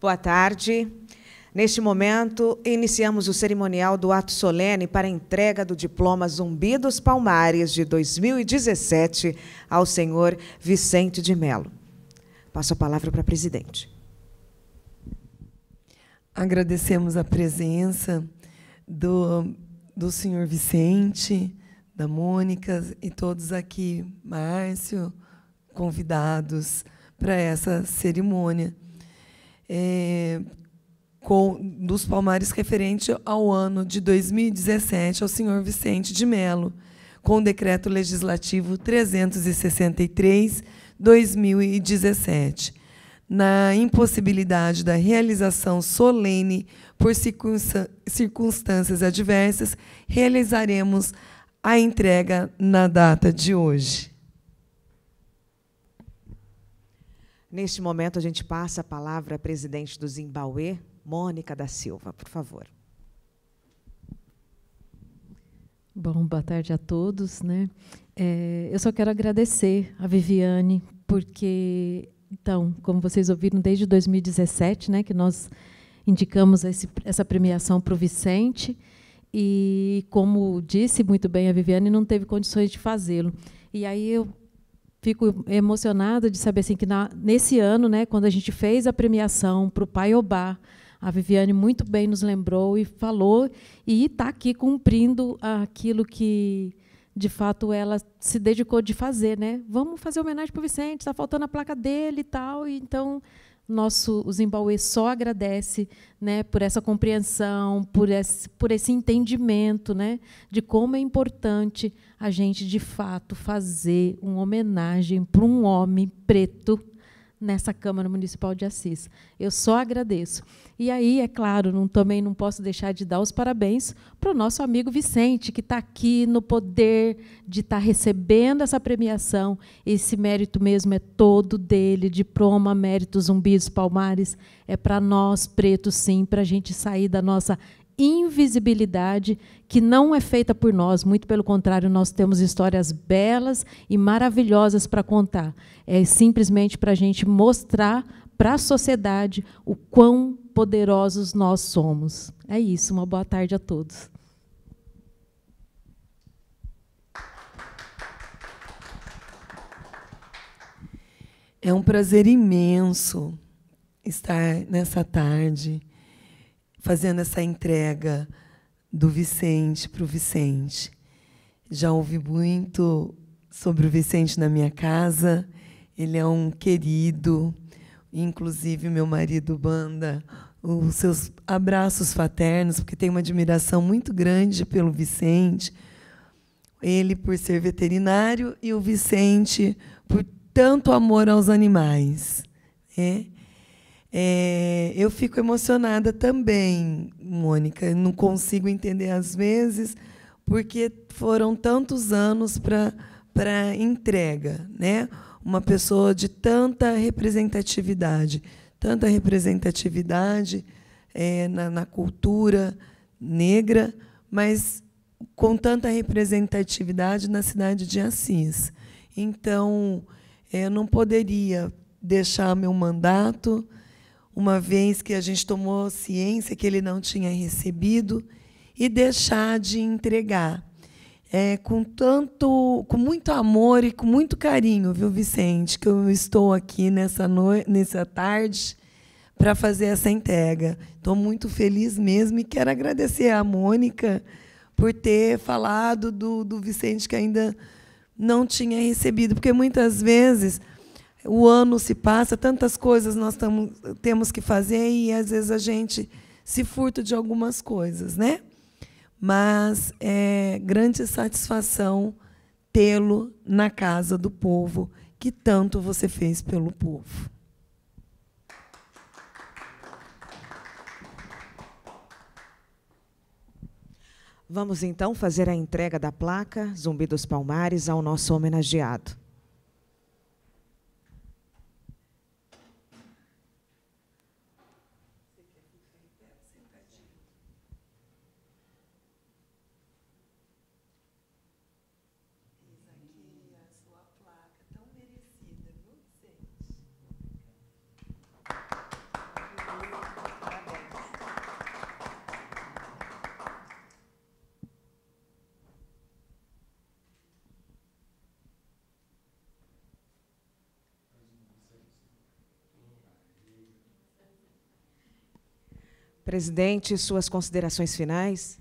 Boa tarde. Neste momento, iniciamos o cerimonial do ato solene para a entrega do diploma Zumbi dos Palmares de 2017 ao senhor Vicente de Mello. Passo a palavra para a presidente. Agradecemos a presença do, do senhor Vicente, da Mônica e todos aqui, Márcio, convidados para essa cerimônia é, com, dos Palmares referente ao ano de 2017 ao senhor Vicente de Melo, com o decreto legislativo 363 2017, na impossibilidade da realização solene por circunstâncias adversas, realizaremos a entrega na data de hoje. Neste momento, a gente passa a palavra à presidente do Zimbabue, Mônica da Silva, por favor. Bom, boa tarde a todos. Né? É, eu só quero agradecer a Viviane, porque, então, como vocês ouviram, desde 2017, né, que nós indicamos esse, essa premiação para o Vicente, e, como disse muito bem a Viviane, não teve condições de fazê-lo. E aí eu fico emocionada de saber assim que na, nesse ano, né, quando a gente fez a premiação para o Obá, a Viviane muito bem nos lembrou e falou e está aqui cumprindo aquilo que de fato ela se dedicou de fazer, né? Vamos fazer homenagem para o Vicente, está faltando a placa dele e tal, e então nosso o Zimbabue só agradece né, por essa compreensão, por esse, por esse entendimento né, de como é importante a gente, de fato, fazer uma homenagem para um homem preto nessa Câmara Municipal de Assis. Eu só agradeço. E aí, é claro, não, também não posso deixar de dar os parabéns para o nosso amigo Vicente, que está aqui no poder de estar tá recebendo essa premiação. Esse mérito mesmo é todo dele, diploma, mérito Zumbis Palmares. É para nós, pretos, sim, para a gente sair da nossa invisibilidade que não é feita por nós, muito pelo contrário, nós temos histórias belas e maravilhosas para contar. É simplesmente para a gente mostrar para a sociedade o quão poderosos nós somos. É isso, uma boa tarde a todos. É um prazer imenso estar nessa tarde fazendo essa entrega do Vicente para o Vicente. Já ouvi muito sobre o Vicente na minha casa. Ele é um querido, inclusive meu marido Banda, os seus abraços fraternos, porque tem uma admiração muito grande pelo Vicente. Ele por ser veterinário e o Vicente por tanto amor aos animais. É? É, eu fico emocionada também, Mônica. não consigo entender às vezes porque foram tantos anos para entrega, né? Uma pessoa de tanta representatividade, tanta representatividade é, na, na cultura negra, mas com tanta representatividade na cidade de Assis. Então, é, eu não poderia deixar meu mandato uma vez que a gente tomou ciência que ele não tinha recebido, e deixar de entregar. É, com tanto, com muito amor e com muito carinho, viu, Vicente, que eu estou aqui nessa noite, nessa tarde para fazer essa entrega. Estou muito feliz mesmo e quero agradecer a Mônica por ter falado do, do Vicente que ainda não tinha recebido, porque muitas vezes o ano se passa, tantas coisas nós tamo, temos que fazer e às vezes a gente se furta de algumas coisas, né? Mas é grande satisfação tê-lo na casa do povo que tanto você fez pelo povo. Vamos então fazer a entrega da placa Zumbi dos Palmares ao nosso homenageado. Presidente, suas considerações finais.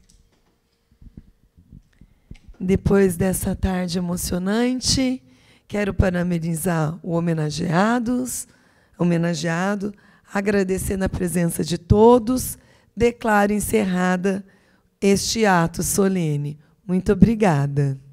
Depois dessa tarde emocionante, quero parabenizar o homenageados, homenageado, agradecer na presença de todos, declaro encerrada este ato solene. Muito obrigada.